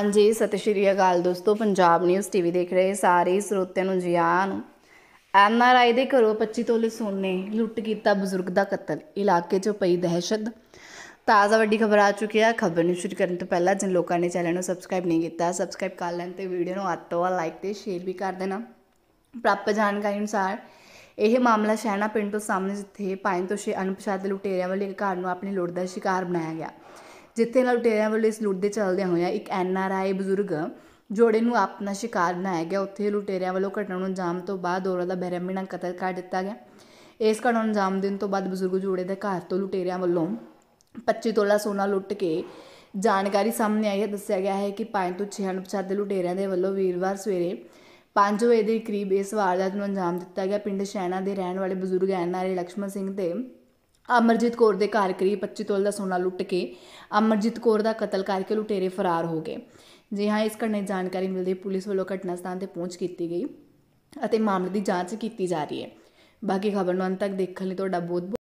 ਹਾਂਜੀ ਸਤਿ ਸ਼੍ਰੀ ਅਕਾਲ ਦੋਸਤੋ ਪੰਜਾਬ ਨਿਊਜ਼ ਟੀਵੀ ਦੇਖ ਰਹੇ ਸਾਰੇ ਸਰੋਤਿਆਂ ਨੂੰ ਜੀ ਆਇਆਂ ਨੂੰ ਐਨ ਆਰ ਆਈ ਦੇ ਘਰੋਂ 25 ਤੋਲੇ ਸੋਨੇ ਲੁੱਟ ਕੀਤਾ ਬਜ਼ੁਰਗ ਦਾ ਕਤਲ ਇਲਾਕੇ 'ਚ ਪਈ ਦਹਿਸ਼ਤ ਤਾਜ਼ਾ ਵੱਡੀ ਖਬਰ ਆ ਚੁੱਕੀ ਹੈ ਖਬਰ ਨੂੰ ਸ਼ੁਰੂ ਕਰਨ ਤੋਂ ਪਹਿਲਾਂ ਜਿਨ ਲੋਕਾਂ ਨੇ ਚੈਨਲ ਨੂੰ ਸਬਸਕ੍ਰਾਈਬ ਨਹੀਂ ਕੀਤਾ ਸਬਸਕ੍ਰਾਈਬ ਕਰ ਲੈਣ ਤੇ ਵੀਡੀਓ ਨੂੰ ਆਤੋ ਲਾਈਕ ਤੇ ਸ਼ੇਅਰ ਵੀ ਕਰ ਦੇਣਾ ਪ੍ਰਾਪਤ ਜਾਣਕਾਰੀ ਅਨੁਸਾਰ ਇਹ ਮਾਮਲਾ ਸ਼ਹਿਣਾ ਪਿੰਡ ਤੋਂ ਸਾਹਮਣੇ ਜਿੱਥੇ ਪਾਇਨ ਤੋਂ 6 ਅਨਪਛਾਤੇ ਲੁਟੇਰਿਆਂ ਵੱਲੋਂ ਇੱਕ ਘਰ ਨੂੰ ਆਪਣੀ ਲੁੱਟ ਦਾ ਸ਼ਿਕਾਰ ਬਣਾਇਆ ਗਿਆ ਜਿੱਥੇ ਲੁਟੇਰਿਆਂ ਵੱਲੋਂ ਇਸ ਲੁੱਟ ਦੇ ਚੱਲਦਿਆਂ ਹੋਇਆ ਇੱਕ ਐਨ ਆਰ ਆਈ ਬਜ਼ੁਰਗ ਜੋੜੇ ਨੂੰ ਆਪਣਾ ਸ਼ਿਕਾਰ ਬਣਾਇਆ ਗਿਆ ਉੱਥੇ ਲੁਟੇਰਿਆਂ ਵੱਲੋਂ ਘਟਨਾ ਨੂੰ ਅੰਜਾਮ ਤੋਂ ਬਾਅਦ ਔਰਤ ਦਾ ਬਹਿਰਮਿਣਾ ਕਤਲ ਕਰ ਦਿੱਤਾ ਗਿਆ ਇਸ ਘਟਨਾ ਨੂੰ ਅੰਜਾਮ ਦੇਣ ਤੋਂ ਬਾਅਦ ਬਜ਼ੁਰਗ ਜੋੜੇ ਦੇ ਘਰ ਤੋਂ ਲੁਟੇਰਿਆਂ ਵੱਲੋਂ 25 ਤੋਲਾ ਸੋਨਾ ਲੁੱਟ ਕੇ ਜਾਣਕਾਰੀ ਸਾਹਮਣੇ ਆਈ ਹੈ ਦੱਸਿਆ ਗਿਆ ਹੈ ਕਿ 5 ਤੋਂ 6 ਦੇ ਲੁਟੇਰਿਆਂ ਦੇ ਵੱਲੋਂ ਵੀਰਵਾਰ ਸਵੇਰੇ 5 ਵਜੇ ਦੇ ਕਰੀਬ ਇਸ ਵਾਰਦਾਤ ਨੂੰ ਅੰਜਾਮ ਦਿੱਤਾ ਗਿਆ ਪਿੰਡ ਸ਼ੈਣਾ ਦੇ ਰਹਿਣ ਵਾਲੇ ਬਜ਼ੁਰਗ N R I Lakshman Singh ਤੇ ਅਮਰਜੀਤ ਕੌਰ ਦੇ ਘਰ ਕਰੀਬ 25 ਤੋਲ ਦਾ ਸੋਨਾ ਲੁੱਟ ਕੇ ਅਮਰਜੀਤ ਕੌਰ ਦਾ ਕਤਲ ਕਰਕੇ ਲੁਟੇਰੇ ਫਰਾਰ ਹੋ ਗਏ ਜੀ ਹਾਂ ਇਸ ਘਟਨਾ ਦੀ ਜਾਣਕਾਰੀ ਮਿਲਦੀ ਪੁਲਿਸ ਵੱਲੋਂ ਘਟਨਾ ਸਥਾਨ ਤੇ ਪਹੁੰਚ ਕੀਤੀ ਗਈ ਅਤੇ ਮਾਮਲੇ ਦੀ ਜਾਂਚ ਕੀਤੀ ਜਾ ਰਹੀ ਹੈ ਬਾਕੀ ਖਬਰ ਨੂੰ ਅੰਤ ਤੱਕ ਦੇਖਣ ਲਈ ਤੁਹਾਡਾ ਬਹੁਤ